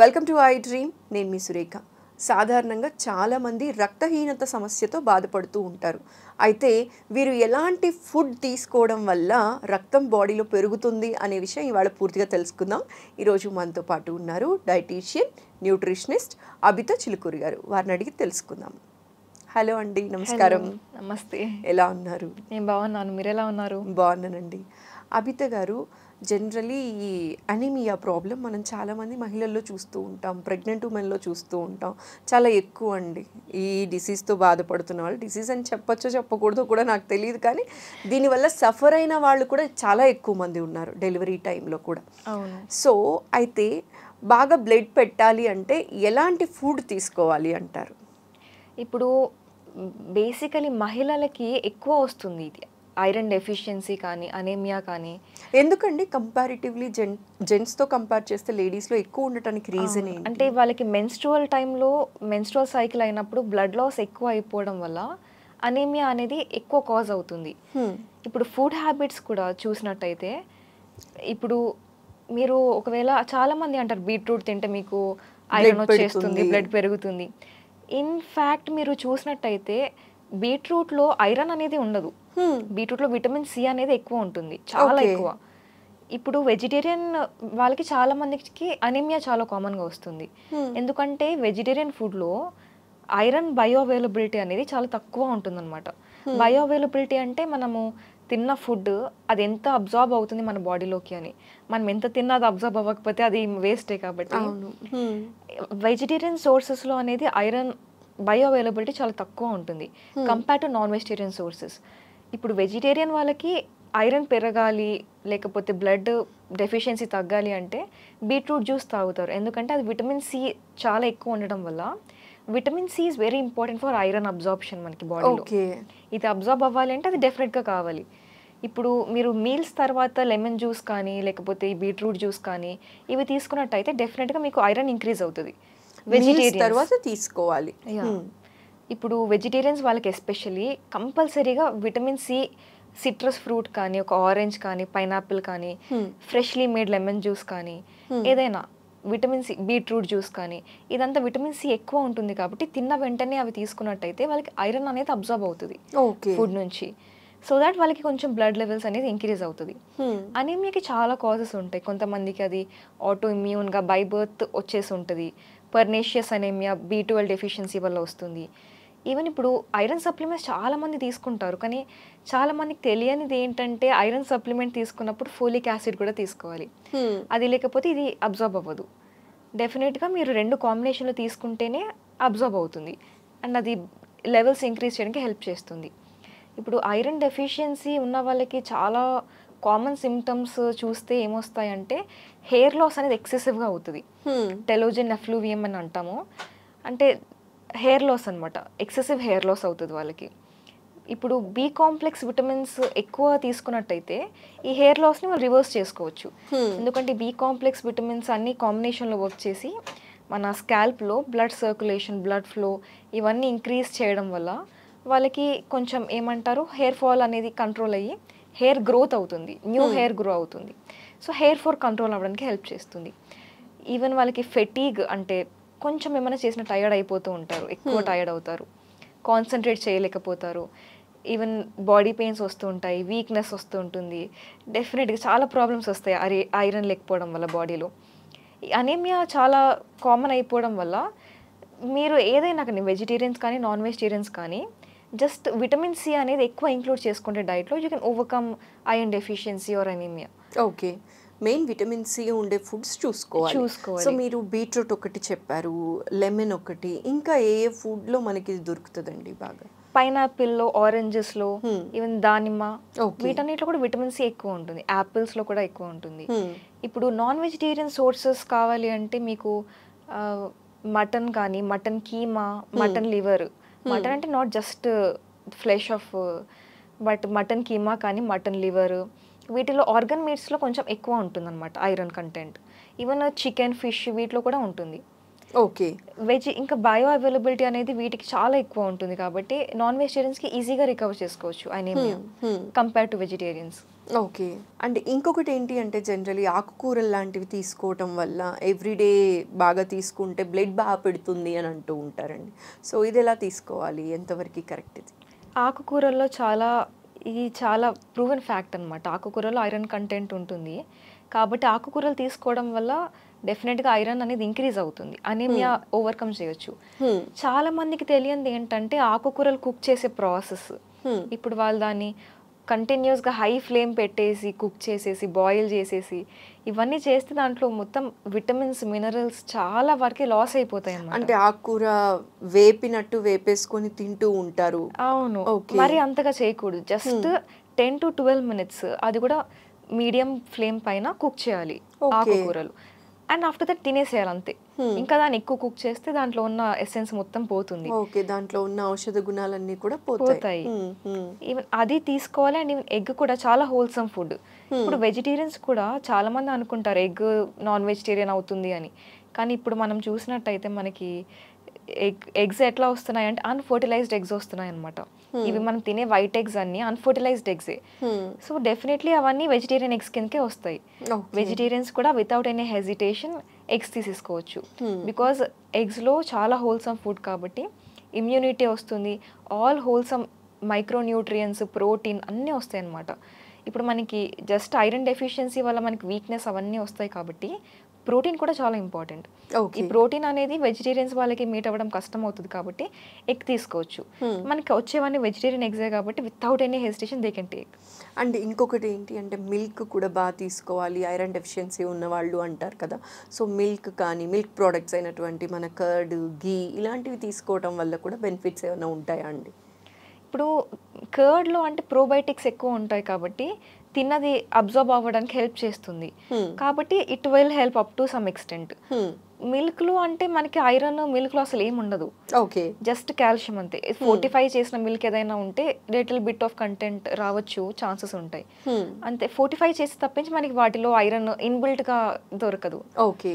Welcome to I dream నేను మీ సురేఖ సాధారణంగా చాలామంది రక్తహీనత సమస్యతో బాధపడుతూ ఉంటారు అయితే వీరు ఎలాంటి ఫుడ్ తీసుకోవడం వల్ల రక్తం బాడీలో పెరుగుతుంది అనే విషయం ఇవాళ పూర్తిగా తెలుసుకుందాం ఈరోజు మనతో పాటు ఉన్నారు డైటీషియన్ న్యూట్రిషనిస్ట్ అబిత చిలుకూరి గారు వారిని అడిగి తెలుసుకుందాం హలో అండి నమస్కారం నమస్తే ఎలా ఉన్నారు నేను బాగున్నాను మీరు ఎలా ఉన్నారు బాగున్నానండి అబిత గారు జనరలీ ఈ అనిమియా ప్రాబ్లం మనం చాలామంది మహిళల్లో చూస్తూ ఉంటాం ప్రెగ్నెంట్ ఉమెన్లో చూస్తూ ఉంటాం చాలా ఎక్కువ అండి ఈ డిసీజ్తో బాధపడుతున్న వాళ్ళు డిసీజ్ అని చెప్పచ్చో చెప్పకూడదో కూడా నాకు తెలియదు కానీ దీనివల్ల సఫర్ అయిన వాళ్ళు కూడా చాలా ఎక్కువ మంది ఉన్నారు డెలివరీ టైంలో కూడా సో అయితే బాగా బ్లడ్ పెట్టాలి అంటే ఎలాంటి ఫుడ్ తీసుకోవాలి అంటారు ఇప్పుడు బేసికలీ మహిళలకి ఎక్కువ వస్తుంది ఇది ఐరన్ డెఫిషియన్సీ కానీ అనేమియా కానీ ఎందుకండి కంపారిటివ్లీ జెన్ జెంట్స్తో కంపేర్ చేస్తే లేడీస్లో ఎక్కువ ఉండటానికి రీజన్ అంటే వాళ్ళకి మెన్స్ట్రువల్ టైంలో మెన్స్ట్రువల్ సైకిల్ అయినప్పుడు బ్లడ్ లాస్ ఎక్కువ అయిపోవడం వల్ల అనేమియా అనేది ఎక్కువ కాజ్ అవుతుంది ఇప్పుడు ఫుడ్ హ్యాబిట్స్ కూడా చూసినట్టయితే ఇప్పుడు మీరు ఒకవేళ చాలామంది అంటారు బీట్రూట్ తింటే మీకు ఐరన్ వచ్చేస్తుంది బ్లడ్ పెరుగుతుంది ఇన్ ఫ్యాక్ట్ మీరు చూసినట్టయితే బీట్రూట్లో ఐరన్ అనేది ఉండదు Hmm. బీట్రూట్ లో విటమిన్ సి అనేది ఎక్కువ ఉంటుంది చాలా ఎక్కువ ఇప్పుడు వెజిటేరియన్ వాళ్ళకి చాలా మందికి అనిమియా చాలా కామన్గా వస్తుంది hmm. ఎందుకంటే వెజిటేరియన్ ఫుడ్ లో ఐరన్ బయో అవైలబిలిటీ అనేది చాలా తక్కువ అనమాట బయో అవైలబిలిటీ అంటే మనము తిన్న ఫుడ్ అది ఎంత అబ్జార్బ్ అవుతుంది మన బాడీలోకి అని మనం ఎంత తిన్నా అది అబ్జార్బ్ అవ్వకపోతే అది వేస్టే కాబట్టి వెజిటేరియన్ సోర్సెస్ hmm. లో అనేది ఐరన్ బయో అవైలబిలిటీ చాలా తక్కువ ఉంటుంది compare to non vegetarian sources ఇప్పుడు వెజిటేరియన్ వాళ్ళకి ఐరన్ పెరగాలి లేకపోతే బ్లడ్ డెఫిషియన్సీ తగ్గాలి అంటే బీట్రూట్ జ్యూస్ తాగుతారు ఎందుకంటే అది విటమిన్ సి చాలా ఎక్కువ ఉండడం వల్ల vitamin C is very important for iron absorption మనకి బాడీలో ఇది అబ్జార్బ్ అవ్వాలి అంటే అది డెఫినెట్గా కావాలి ఇప్పుడు మీరు మీల్స్ తర్వాత లెమన్ జ్యూస్ కానీ లేకపోతే బీట్రూట్ జ్యూస్ కానీ ఇవి తీసుకున్నట్టయితే డెఫినెట్గా మీకు ఐరన్ ఇంక్రీజ్ అవుతుంది వెజిటేరియన్ తర్వాత తీసుకోవాలి hmm. ఇప్పుడు వెజిటేరియన్స్ వాళ్ళకి ఎస్పెషలీ కంపల్సరీగా విటమిన్ సి సిట్రస్ ఫ్రూట్ కానీ ఒక ఆరెంజ్ కానీ పైనాపిల్ కానీ ఫ్రెష్లీ మేడ్ లెమన్ జ్యూస్ కానీ hmm. ఏదైనా విటమిన్ సి బీట్రూట్ జ్యూస్ కానీ ఇదంతా విటమిన్ సి ఎక్కువ ఉంటుంది కాబట్టి తిన్న వెంటనే అవి తీసుకున్నట్టయితే వాళ్ళకి ఐరన్ అనేది అబ్జర్వ్ అవుతుంది ఫుడ్ నుంచి సో దాట్ వాళ్ళకి కొంచెం బ్లడ్ లెవెల్స్ అనేది ఇంక్రీజ్ అవుతుంది అనేమియాకి hmm. చాలా కాజెస్ ఉంటాయి కొంతమందికి అది ఆటో ఇమ్యూన్గా బై బర్త్ వచ్చేసి ఉంటుంది pernicious anaemia B twelve deficiency వల్ల వస్తుంది ఈవెన్ ఇప్పుడు ఐరన్ సప్లిమెంట్స్ చాలామంది తీసుకుంటారు కానీ చాలామందికి తెలియనిది ఏంటంటే ఐరన్ సప్లిమెంట్ తీసుకున్నప్పుడు ఫోలిక్ యాసిడ్ కూడా తీసుకోవాలి hmm. అది లేకపోతే ఇది అబ్జర్బ్ అవ్వదు డెఫినెట్గా మీరు రెండు కాంబినేషన్లో తీసుకుంటేనే అబ్జర్బ్ అవుతుంది అండ్ అది లెవెల్స్ ఇంక్రీజ్ చేయడానికి హెల్ప్ చేస్తుంది ఇప్పుడు ఐరన్ డెఫిషియన్సీ ఉన్న వాళ్ళకి చాలా కామన్ సిమ్టమ్స్ చూస్తే ఏమొస్తాయంటే హెయిర్ లాస్ అనేది ఎక్సెసివ్గా అవుతుంది టెలోజెన్ hmm. ఎఫ్లూవియం అని అంటాము అంటే హెయిర్ లాస్ అనమాట ఎక్సెసివ్ హెయిర్ లాస్ అవుతుంది వాళ్ళకి ఇప్పుడు బి కాంప్లెక్స్ విటమిన్స్ ఎక్కువ తీసుకున్నట్టయితే ఈ హెయిర్ లాస్ని వాళ్ళు రివర్స్ చేసుకోవచ్చు hmm. ఎందుకంటే బి కాంప్లెక్స్ విటమిన్స్ అన్ని కాంబినేషన్లో వర్క్ చేసి మన స్కాల్ప్లో బ్లడ్ సర్క్యులేషన్ బ్లడ్ ఫ్లో ఇవన్నీ ఇంక్రీజ్ చేయడం వల్ల వాళ్ళకి కొంచెం ఏమంటారు హెయిర్ ఫాల్ అనేది కంట్రోల్ అయ్యి హెయిర్ గ్రోత్ అవుతుంది న్యూ హెయిర్ గ్రో అవుతుంది సో హెయిర్ ఫాల్ కంట్రోల్ అవ్వడానికి హెల్ప్ చేస్తుంది ఈవెన్ వాళ్ళకి ఫెటీగ్ అంటే కొంచెం ఏమైనా చేసిన టయర్డ్ అయిపోతూ ఉంటారు ఎక్కువ టైర్డ్ hmm. అవుతారు కాన్సన్ట్రేట్ చేయలేకపోతారు ఈవెన్ బాడీ పెయిన్స్ వస్తూ ఉంటాయి వీక్నెస్ వస్తూ ఉంటుంది డెఫినెట్గా చాలా ప్రాబ్లమ్స్ వస్తాయి అరే ఐరన్ లేకపోవడం వల్ల బాడీలో అనేమియా చాలా కామన్ అయిపోవడం వల్ల మీరు ఏదైనా కానీ వెజిటేరియన్స్ కానీ నాన్ వెజిటేరియన్స్ కానీ జస్ట్ విటమిన్ సి అనేది ఎక్కువ ఇంక్లూడ్ చేసుకుంటే డైట్లో you can overcome iron deficiency or anaemia okay main vitamin C ఉండే ఫుడ్స్ చూసుకోవాలి సో మీరు బీట్రూట్ ఒకటి చెప్పారు లెమన్ ఒకటి ఇంకా ఏ ఏ ఫుడ్లో మనకి దొరుకుతుందండి బాగా పైనాపిల్లో ఆరెంజెస్లో ఈవెన్ దానిమ్మ వీటన్నిటిలో కూడా విటమిన్ సి ఎక్కువ ఉంటుంది యాపిల్స్లో కూడా ఎక్కువ ఉంటుంది ఇప్పుడు నాన్ వెజిటేరియన్ సోర్సెస్ కావాలి అంటే మీకు మటన్ కానీ mutton keema mutton liver mutton అంటే not just flesh of but mutton keema కానీ మటన్ లివర్ వీటిలో ఆర్గన్ మీట్స్లో కొంచెం ఎక్కువ ఉంటుందన్నమాట iron content even chicken fish వీటిలో కూడా ఉంటుంది ఓకే వెజ్ ఇంకా బయో అవైలబిలిటీ అనేది వీటికి చాలా ఎక్కువ ఉంటుంది కాబట్టి నాన్ వెజిటేరియన్స్కి ఈజీగా రికవర్ చేసుకోవచ్చు ఐ నేమ్ compare to vegetarians okay and ఇంకొకటి ఏంటి అంటే జనరలీ ఆకుకూరలు లాంటివి తీసుకోవటం వల్ల ఎవ్రీడే బాగా తీసుకుంటే బ్లడ్ బాగా పెడుతుంది అని అంటూ ఉంటారండి సో ఇది ఎలా తీసుకోవాలి ఎంతవరకు కరెక్ట్ ఇది ఆకుకూరల్లో చాలా ఇది చాలా ప్రూవెన్ ఫ్యాక్ట్ అనమాట ఆకుకూరలో ఐరన్ కంటెంట్ ఉంటుంది కాబట్టి ఆకుకూరలు తీసుకోవడం వల్ల డెఫినెట్గా ఐరన్ అనేది ఇంక్రీజ్ అవుతుంది అనేమియా ఓవర్కమ్ hmm. చేయొచ్చు hmm. చాలా మందికి తెలియంది ఏంటంటే ఆకుకూరలు కుక్ చేసే ప్రాసెస్ hmm. ఇప్పుడు వాళ్ళు దాన్ని కంటిన్యూస్గా హై ఫ్లేమ్ పెట్టేసి కుక్ చేసేసి బాయిల్ చేసేసి ఇవన్నీ చేస్తే దాంట్లో మొత్తం విటమిన్స్ మినరల్స్ చాలా వరకు లాస్ అయిపోతాయి అంటే ఆ కూర వేపినట్టు వేపేసుకొని తింటూ ఉంటారు అవును మరి అంతగా చేయకూడదు just ten to twelve minutes అది కూడా మీడియం ఫ్లేమ్ పైన కుక్ చేయాలి ఆకుకూరలు అండ్ ఆఫ్టర్ దట్ తినేసేయాలి అంతే hmm. ఇంకా దాన్ని ఎక్కువ కుక్ చేస్తే దాంట్లో ఉన్న ఎసెన్స్ మొత్తం పోతుంది ఓకే దాంట్లో ఉన్న ఔషధ గుణాలన్నీ కూడా పోతాయి ఈవెన్ hmm, hmm. అది తీసుకోవాలి అండ్ ఈవెన్ ఎగ్ కూడా చాలా హోల్సమ్ ఫుడ్ ఇప్పుడు వెజిటేరియన్స్ కూడా చాలా మంది అనుకుంటారు ఎగ్ నాన్ వెజిటేరియన్ అవుతుంది అని కానీ ఇప్పుడు మనం చూసినట్టయితే మనకి ఎగ్ ఎగ్స్ ఎట్లా వస్తున్నాయి అంటే అన్ఫర్టిలైజ్డ్ ఎగ్స్ వస్తున్నాయి అనమాట hmm. ఇవి మనం తినే వైట్ ఎగ్స్ అన్ని అన్ఫర్టిలైజ్డ్ ఎగ్స్ సో డెఫినెట్లీ అవన్నీ వెజిటేరియన్ ఎగ్స్ కిందకే వస్తాయి వెజిటేరియన్స్ కూడా వితౌట్ ఎనీ హెజిటేషన్ ఎగ్స్ తీసేసుకోవచ్చు ఎగ్స్ hmm. లో చాలా హోల్సమ్ ఫుడ్ కాబట్టి ఇమ్యూనిటీ వస్తుంది ఆల్ హోల్సమ్ మైక్రోన్యూట్రియన్స్ ప్రోటీన్ అన్నీ వస్తాయి అన్నమాట ఇప్పుడు మనకి జస్ట్ ఐరన్ డెఫిషియన్సీ వల్ల మనకి వీక్నెస్ అవన్నీ వస్తాయి కాబట్టి ప్రోటీన్ కూడా చాలా ఇంపార్టెంట్ ఈ ప్రోటీన్ అనేది వెజిటేరియన్స్ వాళ్ళకి మీట్ అవ్వడం కష్టం అవుతుంది కాబట్టి ఎగ్ తీసుకోవచ్చు మనకి వచ్చేవన్నీ వెజిటేరియన్ ఎగ్సే కాబట్టి without any hesitation they can take and ఇంకొకటి ఏంటి అంటే మిల్క్ కూడా బాగా తీసుకోవాలి ఐరన్ డెఫిషియన్సీ ఉన్న వాళ్ళు అంటారు కదా సో మిల్క్ కానీ మిల్క్ ప్రోడక్ట్స్ అయినటువంటి మన కర్డ్ గీ ఇలాంటివి తీసుకోవడం వల్ల కూడా బెనిఫిట్స్ ఏమైనా ఉంటాయా అండి ఇప్పుడు కర్డ్లో అంటే ప్రోబయోటిక్స్ ఎక్కువ ఉంటాయి కాబట్టి తిన్నది అబ్జర్వ్ అవ్వడానికి హెల్ప్ చేస్తుంది hmm. కాబట్టి it will help up to some extent hmm. Milk లో అంటే మనకి ఐరన్ మిల్క్ లో అసలు ఏముండదు ఓకే జస్ట్ కాల్షియం అంతే hmm. ఫోర్టిఫై చేసిన మిల్క్ ఏదైనా ఉంటే లిటిల్ బిట్ ఆఫ్ కంటెంట్ రావచ్చు ఛాన్సెస్ ఉంటాయి అంతే ఫోర్టిఫై చేసి తప్పించి మనకి వాటిలో ఐరన్ ఇన్బిల్ట్ గా దొరకదు ఓకే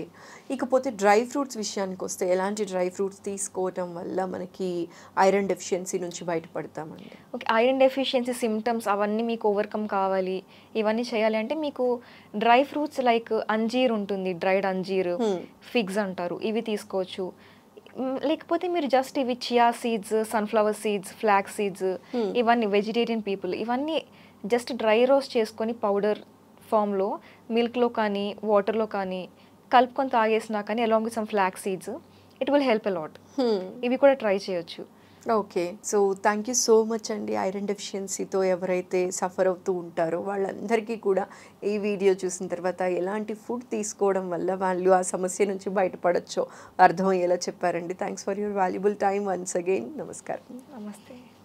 ఇకపోతే డ్రై ఫ్రూట్స్ విషయానికి వస్తే ఎలాంటి డ్రై ఫ్రూట్స్ తీసుకోవటం వల్ల మనకి ఐరన్ డెఫిషియన్సీ నుంచి బయటపడతామండి ఓకే ఐరన్ డెఫిషియన్సీ సిమ్టమ్స్ అవన్నీ మీకు ఓవర్కమ్ కావాలి ఇవన్నీ చేయాలి అంటే మీకు డ్రై ఫ్రూట్స్ లైక్ అంజీర్ ఉంటుంది డ్రైడ్ అంజీర్ ఫిగ్స్ అంటారు ఇవి తీసుకోవచ్చు లేకపోతే మీరు జస్ట్ ఇవి chia seeds sunflower seeds flax seeds ఇవన్నీ వెజిటేరియన్ పీపుల్ ఇవన్నీ జస్ట్ డ్రై రోస్ట్ చేసుకొని పౌడర్ ఫామ్లో మిల్క్లో కానీ వాటర్లో కానీ కలుపుకొని తాగేసినా కానీ along with some flax seeds it will help a lot ఇవి కూడా ట్రై చేయొచ్చు okay so thank you so much అండి ఐరన్ డెఫిషియన్సీతో ఎవరైతే సఫర్ అవుతూ ఉంటారో వాళ్ళందరికీ కూడా ఈ వీడియో చూసిన తర్వాత ఎలాంటి ఫుడ్ తీసుకోవడం వల్ల వాళ్ళు ఆ సమస్య నుంచి బయటపడచ్చో అర్థమయ్యేలా చెప్పారండి thanks for your valuable time once again నమస్కారం నమస్తే